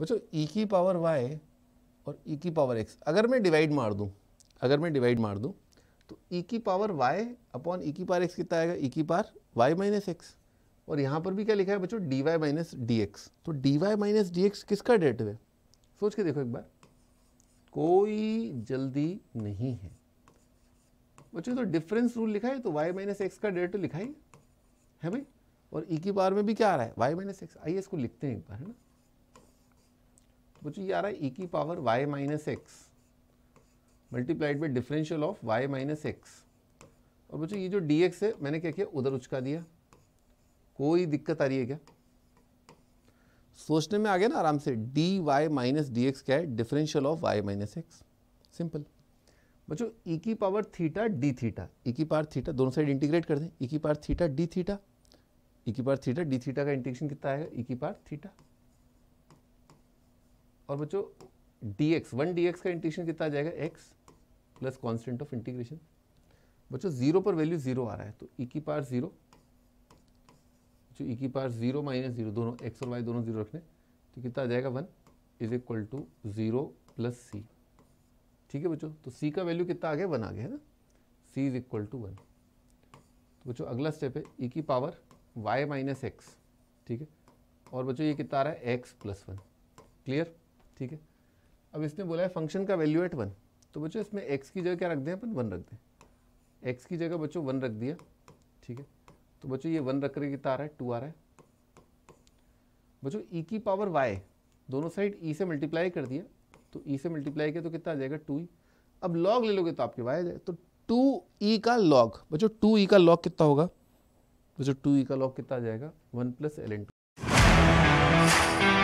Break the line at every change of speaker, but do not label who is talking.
बच्चों E e की power Y और ई e की पावर एक्स अगर मैं डिवाइड मार दूँ अगर मैं डिवाइड मार दूँ तो ई e की पावर वाई अपॉन ई की पावर एक्स कितना आएगा ई की पावर वाई माइनस एक्स और यहाँ पर भी क्या लिखा है बच्चों D Y minus D X तो D Y minus D X किसका डेट है सोच के देखो एक बार कोई जल्दी नहीं है बच्चों तो डिफरेंस रूल लिखा है तो वाई माइनस एक्स का डेट तो लिखा ही है भाई और ई की पावर में भी क्या आ रहा है वाई माइनस एक्स आइए इसको लिखते हैं एक बार है ना वो चाहिए आ रहा है e की power y minus X multiplied by differential of y minus X और बच्चों ये जो dx एक्स है मैंने क्या किया उधर उचका दिया कोई दिक्कत आ रही है क्या सोचने में आ गया ना आराम से dy वाई माइनस डी क्या है differential of y minus X simple बच्चों e की power theta d theta e की पावर थीटा दोनों साइड इंटीग्रेट कर दें e की power theta d theta e की पावर थीटा d थीटा का इंटीग्रेशन कितना आएगा e की पावर थीटा और बच्चों D X one D X का इंटीग्रेशन कितना आ जाएगा X plus constant of integration बच्चों जीरो पर वैल्यू जीरो आ रहा है तो ई e की पार जीरो जो ई की पार जीरो माइनस जीरो दोनों एक्स और वाई दोनों जीरो रखने तो कितना आ जाएगा one is equal to zero plus C ठीक है बच्चों तो सी का वैल्यू कितना आ गया वन आ गया है ना C is equal to one तो बच्चों अगला स्टेप है ई e की पावर वाई माइनस एक्स ठीक है और बच्चों ये कितना आ रहा है एक्स प्लस वन क्लियर ठीक है अब इसने बोला है फंक्शन का वैल्यू एट वन तो बच्चों इसमें एक्स की जगह क्या रख दें अपन वन रख दें एक्स की जगह बच्चों वन रख दिया ठीक है तो बच्चों ये वन रख रहे कितना आ रहा है टू आ रहा है बच्चों ई e की पावर वाई दोनों साइड ई e से मल्टीप्लाई कर दिया तो ई e से मल्टीप्लाई किया तो कितना आ जाएगा टू e. अब लॉग ले लोगे तो आपके वाई आ जाए तो टू ई e का लॉग बच्चों टू ई e का लॉग कितना होगा बच्चों टू ई का लॉग कितना आ जाएगा one plus L N to